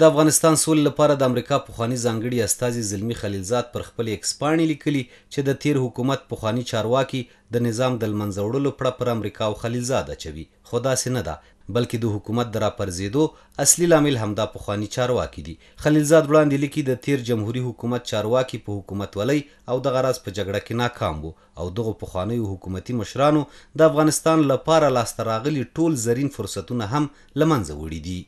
د افغانستان سول لپاره د امریکا پوخانی ځانګړي استازي زلمی خلیلزاد پر خپل ایکسپانې لیکلي چې د تیر حکومت پوخانی چارواکي د نظام د لمنځوړلو پړه پر امریکا او خلیلزاد اچوي خو داسې نه ده بلکې د حکومت د راپرزیدو اصلي لامل همدا پوخانی چارواکي دي خلیلزاد وړاندې لیکي د تیر جمهوریت حکومت چارواکي په حکومت ولای او د غراز په جګړه کې ناکام وو او دغه پوخانی حکومتي مشرانو د افغانستان لپاره لاسته راغلي ټول زرین فرصتونه هم لمنځه وړي دي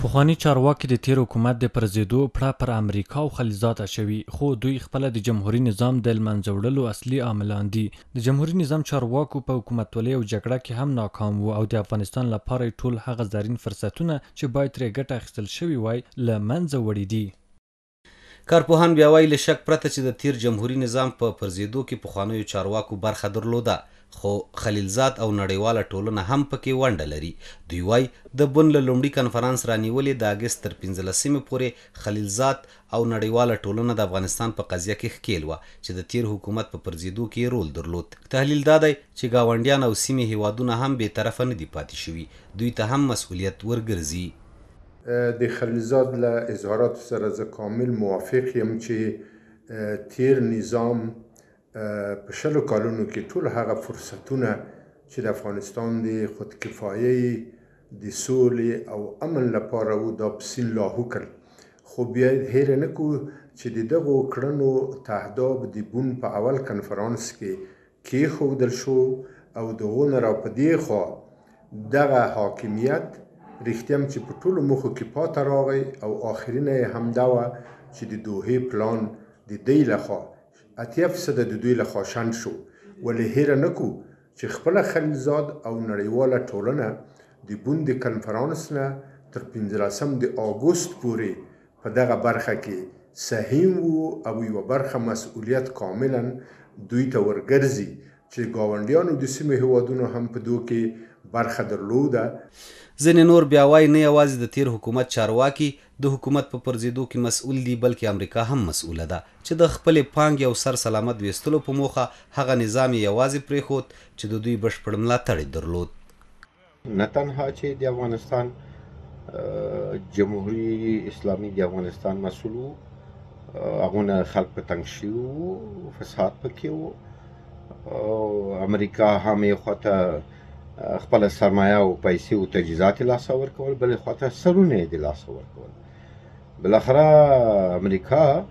پخوانی چارواکي د تیر حکومت د پرزیدو پړه پر امریکا او خلیزات شوی خو دوی خپل د جمهوریت نظام د منځوړلو اصلي عاملان دي د جمهوریت نظام چارواکو په حکومتولۍ او جګړه کې هم ناکام وو او د افغانستان لپاره ټول هغه زرین فرصتونه چې باید ترې ګټه اخیستل شوی وای له منځه وړي دي کارپوهان بیا وایي له شک پرته چې د تیر جمهوریت نظام په پرزیدو کې پخوانیو چارواکو برخه درلوده خو خلیلزاد او نړیواله ټولنه هم پکې ونډه لري دوی وای د بن له لومړي کنفرانس رانیولې د اگست تر 15مې پورې خلیلزاد او نړیواله ټولنه د افغانستان په قضیه کې ښکیل و چې د تیر حکومت په پرزیدو کې رول درلود تحلیل دا دی چې گاونډیان او سیمې هیوادونه هم بې طرفه نه دي پاتې شوي دوی ته هم مسؤلیت ورګرځي د خلیلزاد له اظهارات سره زه کامل موافق یم چې تیر نظام په شلو کالونو کې ټول هغه فرصتونه چې د افغانستان د خودکفایي د سولې او امن لپاره وو دا پسین لاهو کړل خو بیا هیر نه کو چې د دغو کړنو تهداب د بون په اول کنفرانس کې کې خودل شو او دغه نه را پدې خو دغه حاکمیت رښتیم چې په ټولو موخو کې پاته راغی او آخرینه یې همدا وه چې د دوهې پلان د دی لخوا اتیا فیصده د دوی لخوا شنډ شو ولې هیره نه کړو چې خپله خلیلزاد او نړیواله ټولنه د بون د کنفرانس نه تر پنځلسم د اګوست پورې په دغه برخه کې سهیم وو او یوه برخه مسؤلیت کاملا دوی ته ورګرځي چې گاونډیانو د سیمې هوادونو هم په دوه کې برخه درلوده ځینې نور بیا وایي نه یوازې د تیر حکومت چارواکي د حکومت په پرزیدو کې مسؤل دي بلکې امریکا هم مسؤله ده چې د خپلې پانګې او سر سلامت ویستلو په موخه هغه نظام یوازې پریښود چې د دوی بشپړ ملاتړ درلود نه تنها چې د افغانستان جمهوریت اسلامی د افغانستان مسؤل وو هغه خلک په تنګ شي او فساد پکې وو او امریکا هم یو خواته خپل سرمایه او پیسې او تجهیزات لاسه ورکول بل خواته سرونه دی لاسه ورکول بل اخره امریکا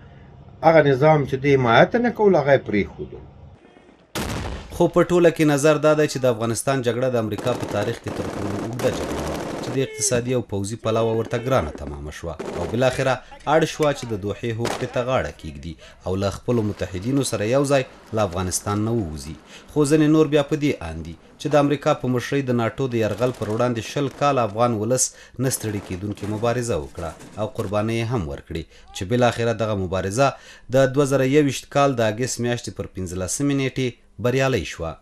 هغه نظام چې د حمایت نه کول هغه پرې خود خو په ټوله کې نظر دا دی چې د افغانستان جګړه د امریکا په تاریخ کې تر ټولو اوږده جګړه چې د اقتصادي او پوځي پلوه ورته ګرانه تمامه شوه او بلاخره اړ شوه چې د دوحې هوکې ته غاړه کیږدي او له خپلو متحدینو سره یو ځای له افغانستان نه ووځي خو ځینې نور بیا په دې اندي چې د امریکا په مشرۍ د ناټو د یرغل پر وړاندې شل کال افغان ولس نه ستړي کېدونکې مبارزه وکړه او قربانۍ هم ورکړي چې بلاخره دغه مبارزه د 2021 کال د اګست میاشتې پر 15 نیټې بریالۍ شوه